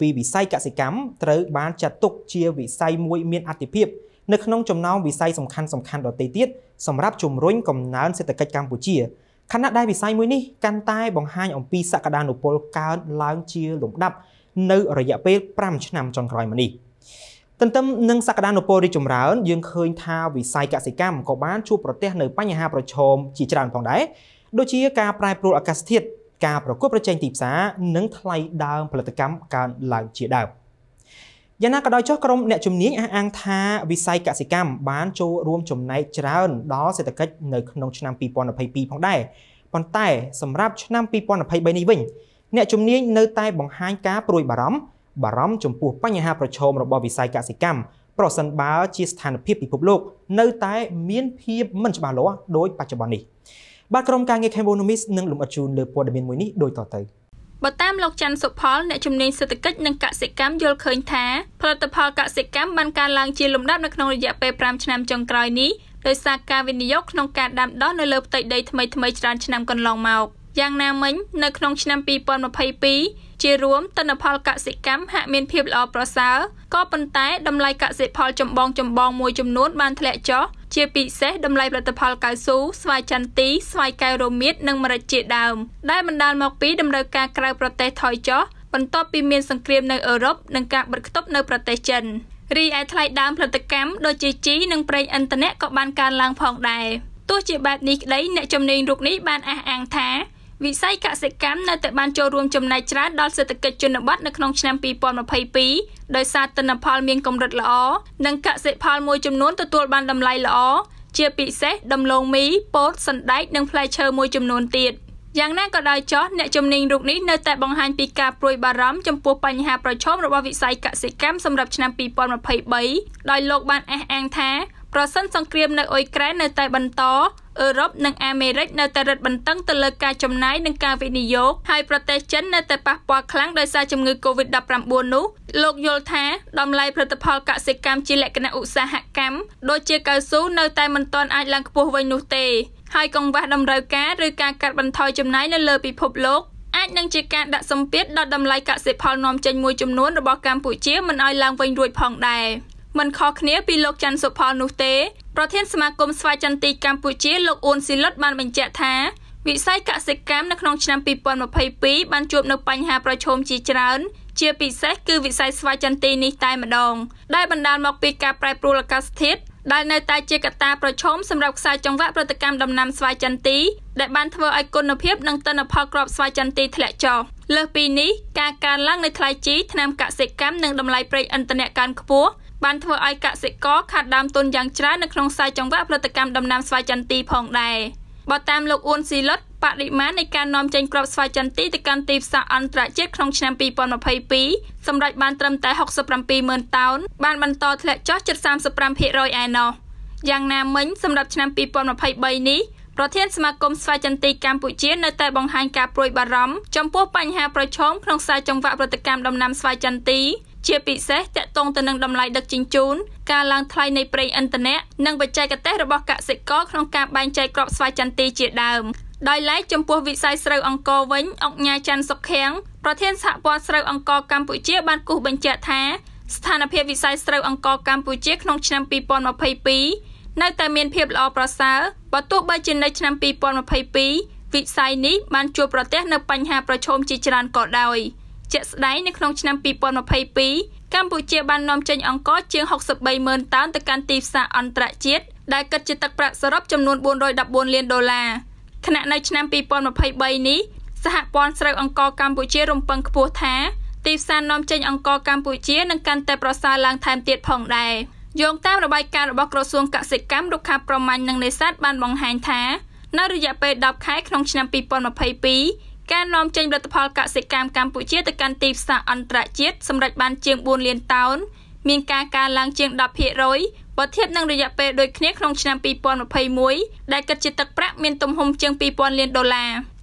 ពីវិស័យកសិកម្មត្រូវបាន ចាត់ទុកជាវិស័យមួយមានអតិភិបនៅក្នុងចំណោមវិស័យសំខាន់សំខាន់ដទៃទៀតសម្រាប់ជំរុញកំណើនសេដ្ឋកិច្ចកម្ពុជាខណៈដែលវិស័យមួយនេះកាន់តែ បង្ហាញអំពីសក្តានុពលកើនឡើងជាលំដាប់ នៅរយៈពេល5ឆ្នាំចុងក្រោយមកនេះទន្ទឹមនឹងសក្តានុពលរីកចម្រើនយើងឃើញ ថាវិស័យកសិកម្មក៏បានជួបប្រទះនៅបញ្ហាប្រឈមជាច្រើនផងដែរដូចជាការប្រែប្រួលអាកាសធាតុការប្រកួតប្រជែងទីផ្សារនិងថ្លៃដើមផលិតកម្មកើនឡើងជាដើមយ៉ាងណាក៏ដោយចុះក្រុមអ្នកជំនាញអះអាងថាវិស័យកសិកម្មបានចូលរួមចំណែកច្រើនដល់សេដ្ឋកិច្ចនៅក្នុងឆ្នាំ2022ផងដែរប៉ុន្តែសម្រាប់ឆ្នាំ2023នេះវិញអ្នកជំនាញនៅតែបង្ហាញការព្រួយបារម្ភបារម្ភចំពោះ បញ្ហាប្រឈមរបស់វិស័យកសិកម្មប្រសិនបើជាស្ថានភាពពិភពលោកនៅតែមានភាព មិនច្បាស់លាស់ដោយបច្ចុប្បន្ននេះ។បាទក្រុមការងារ Cambonomis នឹងលំអិតជូនលើព័ត៌មានមួយនេះដូចតទៅបើតាមលោកច័ន្ទសុផលអ្នកជំនាញសេដ្ឋកិច្ចនិងកសិកម្មយល់ឃើញថាផលិតផលកសិកម្មបានកើនឡើងជាលំដាប់នៅក្នុងរយៈពេល5ឆ្នាំចុងក្រោយនេះដោយសារការវិនិយោគក្នុងការដាំដុះនៅលើផ្ទៃដីថ្មីៗច្រើនឆ្នាំកន្លងមកយ៉ាងណាមិញនៅក្នុងឆ្នាំ2022ជារួមទិន្នផលកសិកម្មហាក់មានភាពល្អប្រសើរក៏ប៉ុន្តែតម្លៃកសិផលចម្បងចម្បងមួយចំនួនបានធ្លាក់ចុះជាពិសេសតម្លៃផលិតផលកៅស៊ូស្វាយចន្ទីស្វាយកែវរមៀតនិងម្រេចជាដើម ដែលបណ្ដាលមកពីតម្រូវការក្រៅប្រទេសថយចុះបន្ទាប់ពីមានសង្គ្រាមនៅអឺរ៉ុបនិងការបិទគប់នៅប្រទេសចិនរីឯថ្លៃដើមផលិតកម្មដូចជាជីនិងប្រេងឥន្ធនៈក៏បានកើនឡើងផងដែរទោះជាបែបនេះក្តីអ្នកជំនាញរូបនេះបានអះអាងថាវិស័យកសិកម្មនៅតែបានចូលរួមចំណែកច្រើនដល់សេដ្ឋកិច្ចជនបទនៅក្នុងឆ្នាំ2022ដោយសារទិន្នផលមានកម្រិតល្អនិងកសិផលមួយចំនួនទទួលបានតម្លៃល្អជាពិសេសដំឡូងមីពោតសណ្តែកនិងផ្លែឈើមួយចំនួនទៀតយ៉ាងណាក៏ដោយចោះអ្នកជំនាញរូបនេះនៅតែបង្ហាញពីការព្រួយបារម្ភចំពោះបញ្ហាប្រឈមរបស់វិស័យកសិកម្មសម្រាប់ឆ្នាំ2023ដោយលោកបានអះអាងថា ប្រសិនសង្គ្រាមនៅអ៊ុយក្រែននៅតែបន្តអឺរ៉ុបនិងអាមេរិកនៅតែរឹតបន្តឹងទៅលើការចំណាយនិងការវិនិយោគហើយប្រទេសចិននៅតែប៉ះពាល់ខ្លាំងដោយសារជំងឺ Covid-19 នោះលោកយល់ថាតម្លៃផលិតផលកសិកម្មជាលក្ខណៈឧស្សាហកម្មដូចជាកៅស៊ូនៅតែមិនទាន់អាចឡើងខ្ពស់វិញនោះទេហើយកង្វះតម្រូវការឬការកាត់បន្ថយចំណាយនៅលើពិភពលោកអាចនឹងជាការដាក់សម្ពាធដល់តម្លៃកសិផលនាំចេញមួយចំនួនរបស់កម្ពុជាមិនឲ្យឡើងវិញរួចផងដែរ។មិនខុសគ្នាពីលោកច័ន្ទសុផលនោះទេប្រធានសមាគមស្វាយចន្ទទីកម្ពុជាលោកអ៊ុនស៊ីលុតបានបញ្ជាក់ថាវិស័យកសិកម្មនៅក្នុងឆ្នាំ2022បានជួបនូវបញ្ហាប្រឈមជាច្រើន ជាពិសេសគឺវិស័យស្វាយចន្ទទីនេះតែម្ដង ដែលបណ្ដាលមកពីការប្រែប្រួលអាកាសធាតុដែលនៅតែជាកត្តាប្រឈមសម្រាប់ខ្សែចង្វាក់ប្រតិកម្មដំណាំស្វាយចន្ទទីដែលបានធ្វើឲ្យគុណភាពនិងទិន្នផលគ្រាប់ស្វាយចន្ទទីធ្លាក់ចុះលើសពីនេះការកើនឡើងនៃថ្លៃជីថ្នាំកសិកម្មនិងតម្លៃប្រេងឥន្ធនៈកើនខ្ពស់បានធ្វើឲ្យកសិករខាតដើមទុនយ៉ាងច្រើននៅក្នុងខ្សែចង្វាក់ផលិតកម្មដំណាំស្វាយចន្ទីផងដែរបើតាមលោកអ៊ុនស៊ីឡុតបរិមាណនៃការនាំចេញគ្រាប់ស្វាយចន្ទីទៅកាន់ទីផ្សារអន្តរជាតិក្នុងឆ្នាំ2022សម្រាប់បានត្រឹមតែ670,000តោនបានបន្តធ្លាក់ចុះជិត35%ឯណោះយ៉ាងណាមិញសម្រាប់ឆ្នាំ2023នេះប្រធានសមាគមស្វាយចន្ទីកម្ពុជានៅតែបង្ហាញការព្រួយបារម្ភចំពោះបញ្ហាប្រឈមក្នុងខ្សែចង្វាក់ផលិតកម្មដំណាំស្វាយចន្ទីជាពិសេសតកតងទៅនឹងតម្លៃដឹកជញ្ជូនការឡើងថ្លៃនៃប្រេងឥន្ធនៈនិងបច្ចេកទេសរបស់កសិករក្នុងការបែងចែកគ្រាប់ស្វាយចន្ទីជាដើមដោយឡែកចំពោះវិស័យស្រូវអង្គរវិញអង្គញាច័ន្ទសុខៀងប្រធានសហព័ន្ធស្រូវអង្គរកម្ពុជាបានគូសបញ្ជាក់ថា ស្ថានភាពវិស័យស្រូវអង្គរកម្ពុជាក្នុងឆ្នាំ2022នៅតែមានភាពល្អប្រសើរបើទោះបីជានៅឆ្នាំ2022វិស័យនេះបានជួបប្រទះនូវបញ្ហាប្រឈមជាច្រើនក៏ដោយ។ជាក់ស្ដែងនៅក្នុងឆ្នាំ2022កម្ពុជាបាននាំចេញអង្ករជាង63ម៉ឺនតោនទៅកាន់ទីផ្សារអន្តរជាតិដែលគិតជាទឹកប្រាក់សរុបចំនួន414លានដុល្លារខណៈនៅឆ្នាំ2023នេះសហព័ន្ធស្រូវអង្ករកម្ពុជារំពឹងខ្ពស់ថាទីផ្សារនាំចេញអង្ករកម្ពុជានឹងកាន់តែប្រសើរឡើងថែមទៀតផងដែរយោងតាមរបាយការណ៍របស់ក្រសួងកសិកម្មរុក្ខាប្រមាញ់និងនេសាទបានបង្ហាញថានៅរយៈពេល10ខែក្នុងឆ្នាំ2022ការនាំចេញផលិតផលកសិកម្មកម្ពុជាទៅកាន់ទីផ្សារអន្តរជាតិសម្រេចបានជាង4លានតោនមានការកើនឡើងជាង10%បើធៀបនឹងរយៈពេលដូចគ្នាក្នុងឆ្នាំ2021ដែលគិតជាទឹកប្រាក់មានទំហំជាង2000លានដុល្លារ។